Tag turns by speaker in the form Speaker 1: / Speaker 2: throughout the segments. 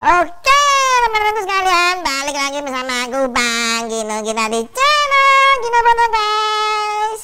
Speaker 1: Oke teman-teman sekalian balik lagi bersama aku Bang Gino kita di channel Gino Bono Guys.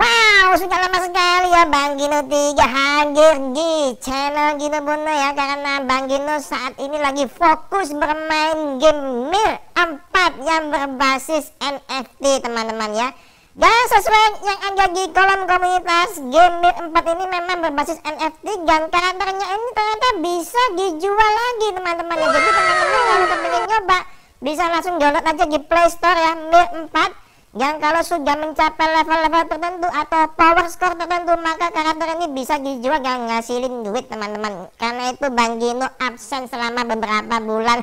Speaker 1: Wow sudah lama sekali ya Bang Gino tiga hadir di channel Gino Bono ya Karena Bang Gino saat ini lagi fokus bermain game Mir 4 yang berbasis NFT teman-teman ya dan sesuai yang ada di kolom komunitas, game Mir 4 ini memang berbasis NFT dan karakternya ini ternyata bisa dijual lagi teman-teman ya. Jadi teman-teman yang kepingin nyoba bisa langsung download aja di Play Store ya Mir 4 yang kalau sudah mencapai level-level tertentu atau power score tertentu maka karakter ini bisa dijual dan ngasilin duit teman-teman karena itu Bang Gino absen selama beberapa bulan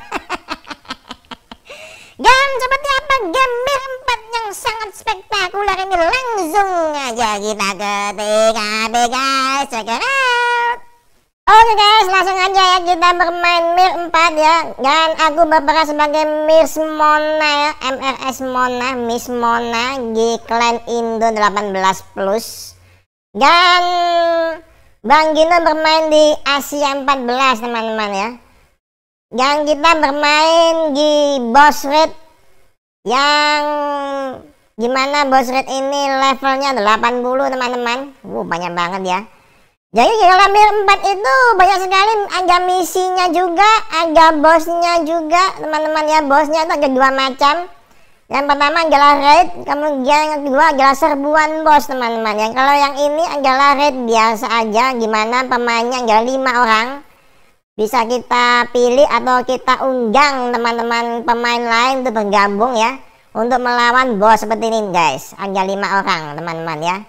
Speaker 1: dan seperti apa game Mir yang sangat spektakuler ini langsung aja kita ke TKP guys check it out Oke okay guys, langsung aja ya kita bermain Mir 4 ya Dan aku berperan sebagai Miss Mona ya MRS Mona, Miss Mona di Clan Indo 18 plus Dan Bang Gino bermain di Asia 14 teman-teman ya Dan kita bermain di boss rate yang gimana boss rate ini levelnya 80 teman-teman uh banyak banget ya jadi kalau dalam 4 itu banyak sekali ada misinya juga ada bosnya juga teman-teman ya bosnya itu ada dua macam yang pertama adalah raid kemudian yang kedua adalah serbuan bos teman-teman ya kalau yang ini adalah raid biasa aja gimana pemainnya adalah lima orang bisa kita pilih atau kita undang teman-teman pemain lain untuk bergabung ya untuk melawan bos seperti ini guys hanya lima orang teman-teman ya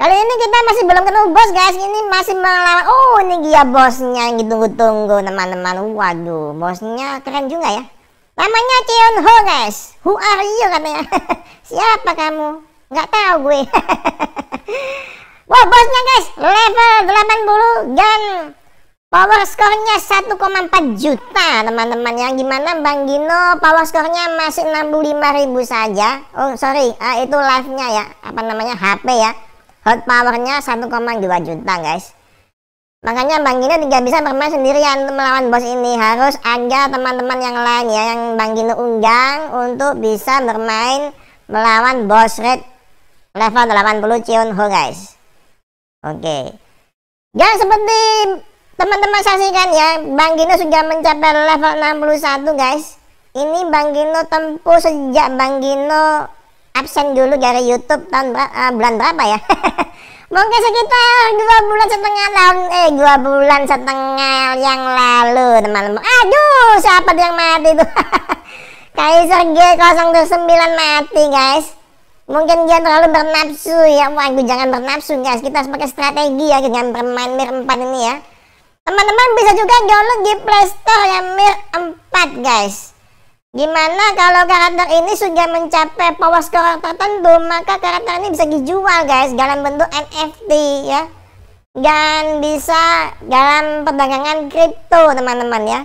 Speaker 1: kali ini kita masih belum ketemu bos guys ini masih melawan oh ini dia bosnya yang ditunggu-tunggu teman-teman waduh bosnya keren juga ya namanya Cheon Ho guys who are you katanya siapa kamu nggak tahu gue wah bosnya guys level 80 dan Power skornya 1,4 juta teman-teman Yang gimana Bang Gino power skornya masih 65 ribu saja Oh sorry uh, itu live nya ya Apa namanya HP ya Hot powernya 1,2 juta guys Makanya Bang Gino tidak bisa bermain sendirian melawan bos ini Harus ada teman-teman yang lain ya Yang Bang Gino undang untuk bisa bermain melawan boss red level 80 Cion Ho guys Oke okay. Dan seperti Teman-teman saksikan ya, Bang Gino sudah mencapai level 61 guys. Ini Bang Gino tempuh sejak Bang Gino absen dulu dari YouTube tahun uh, bulan berapa ya? Mungkin sekitar dua bulan setengah tahun eh dua bulan setengah yang lalu teman-teman. Aduh, siapa yang mati tuh? Kaiser g sembilan mati guys. Mungkin dia terlalu bernapsu ya. Waduh, jangan bernapsu guys. Kita harus pakai strategi ya dengan bermain mir empat ini ya Teman-teman bisa juga download di Playstore yang Mir 4 guys. Gimana kalau karakter ini sudah mencapai power score tertentu, maka karakter ini bisa dijual guys dalam bentuk NFT ya. Dan bisa dalam perdagangan kripto teman-teman ya.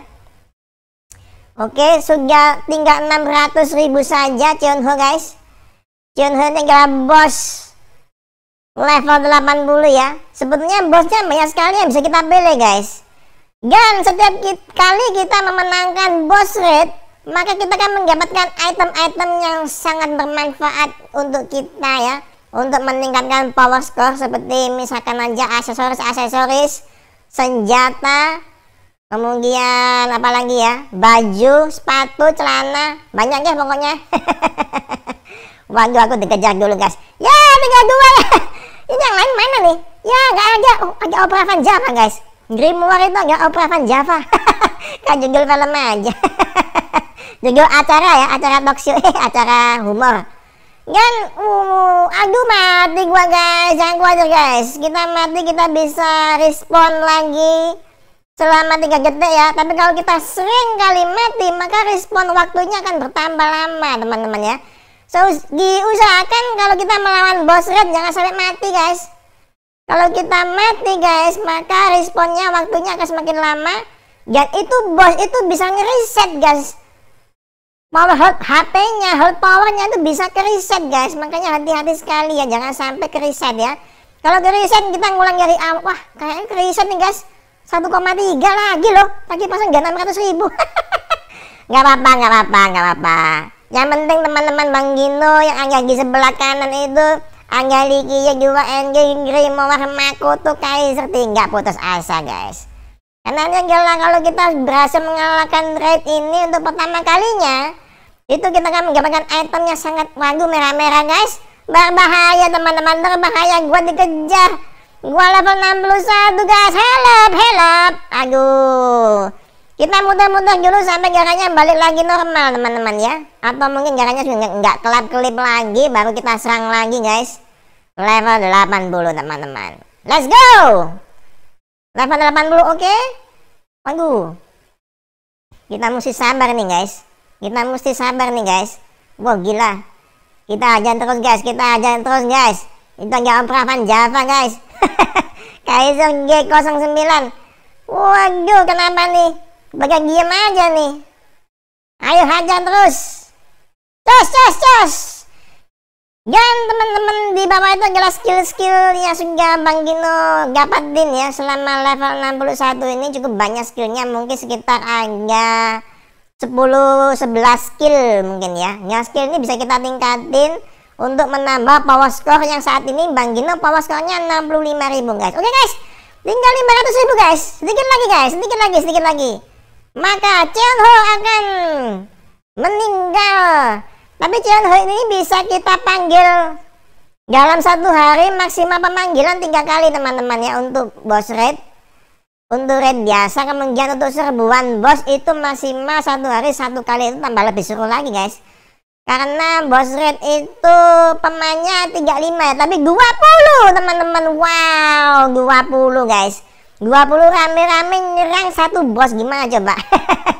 Speaker 1: Oke, sudah tinggal 600 ribu saja cionho guys. ini tinggal bos level 80 ya sebetulnya bosnya banyak sekali yang bisa kita pilih guys dan setiap kita, kali kita memenangkan boss Red, maka kita akan mendapatkan item-item yang sangat bermanfaat untuk kita ya untuk meningkatkan power score seperti misalkan aja aksesoris-aksesoris senjata kemudian apalagi ya baju sepatu celana banyak ya pokoknya waduh aku dikejar dulu guys ya tinggal dua ya ini yang lain mana nih ya nggak ada oh, ada Opera Van Java guys War itu nggak Opera Van Java kan judul film aja judul acara ya acara talk show eh, acara humor kan uh, aduh mati gua guys jangan khawatir guys kita mati kita bisa respon lagi selama tiga detik ya tapi kalau kita sering kali mati maka respon waktunya akan bertambah lama teman-teman ya So, diusahakan kalau kita melawan boss red jangan sampai mati guys. Kalau kita mati guys, maka responnya waktunya akan semakin lama. Dan itu boss itu bisa ngereset guys. Power HP-nya, health powernya itu bisa kereset guys. Makanya hati-hati sekali ya, jangan sampai kereset ya. Kalau kereset kita ngulang dari awal. Wah, kayaknya kereset nih guys. 1,3 lagi loh. Lagi pasang gak 100 ribu. gak apa-apa, gak apa-apa, gak apa-apa. Yang penting teman-teman Bang Gino yang ada di sebelah kanan itu Angga Ligia juga Engin Grimo tuh Kaiser tinggal putus asa guys Karena gila kalau kita berhasil mengalahkan raid ini untuk pertama kalinya Itu kita akan mendapatkan item yang sangat wagu merah-merah guys Berbahaya teman-teman terbahaya gue dikejar gue level 61 guys help help Aduh kita mudah-mudahan dulu sampai jaraknya balik lagi normal teman-teman ya. Atau mungkin jaraknya sudah nggak kelap-kelip lagi baru kita serang lagi guys. Level 80 teman-teman. Let's go! Level 80 oke? Okay? Waduh. Kita mesti sabar nih guys. Kita mesti sabar nih guys. Wah gila. Kita ajan terus guys. Kita ajan terus guys. itu nggak operasi Java guys. Kaiser G09. Waduh kenapa nih? Baga diem aja nih. Ayo hajar terus. Terus, terus, terus. Dan teman-teman di bawah itu adalah skill-skill yang sudah Bang Gino, dapatin ya selama level 61 ini cukup banyak skillnya mungkin sekitar ada 10 11 skill mungkin ya. Yang skill ini bisa kita tingkatin untuk menambah power score yang saat ini Bang Gino power score-nya 65.000 guys. Oke okay, guys. Tinggal ribu guys. Sedikit lagi guys, sedikit lagi, sedikit lagi maka Cian Ho akan meninggal. Tapi Cian Ho ini bisa kita panggil dalam satu hari maksimal pemanggilan tiga kali teman-teman ya untuk boss Red. Untuk Red biasa kemungkinan untuk serbuan bos itu maksimal satu hari satu kali itu tambah lebih seru lagi guys. Karena boss Red itu pemannya 35 ya, tapi 20 teman-teman. Wow, 20 guys. 20 rame-rame nyerang satu bos gimana coba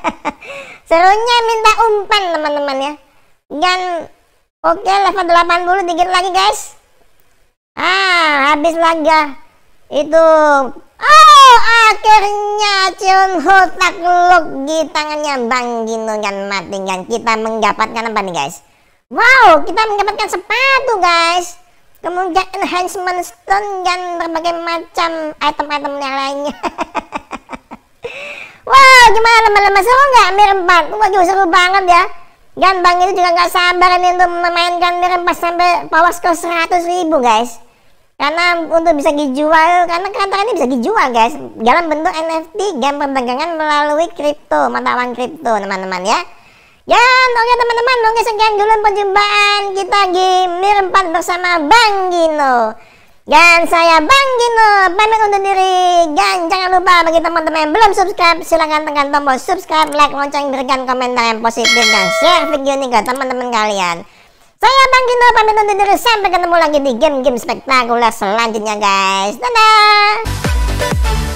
Speaker 1: serunya minta umpan teman-teman ya dan oke okay, level 80 dikit lagi guys ah habis laga itu oh akhirnya cium hutak takluk di tangannya Bang Gino kan mati kan kita mendapatkan apa nih guys wow kita mendapatkan sepatu guys kemudian enhancement stone dan berbagai macam item-item yang lainnya wow gimana lama-lama seru nggak mir 4 waduh juga seru banget ya dan bang itu juga nggak sabar ini untuk memainkan mir 4 sampai power score 100 ribu guys karena untuk bisa dijual karena kantor ini bisa dijual guys dalam bentuk NFT game perdagangan melalui kripto mata uang kripto teman-teman ya Ya, oke teman-teman, oke sekian dulu perjumpaan kita Gamer 4 bersama Bang Gino. Dan saya Bang Gino, pamit undur diri. Dan jangan lupa bagi teman-teman yang belum subscribe, silahkan tekan tombol subscribe, like, lonceng, berikan komentar yang positif, dan share video ini ke teman-teman kalian. Saya Bang Gino, pamit undur diri. Sampai ketemu lagi di game-game spektakuler selanjutnya guys. Dadah!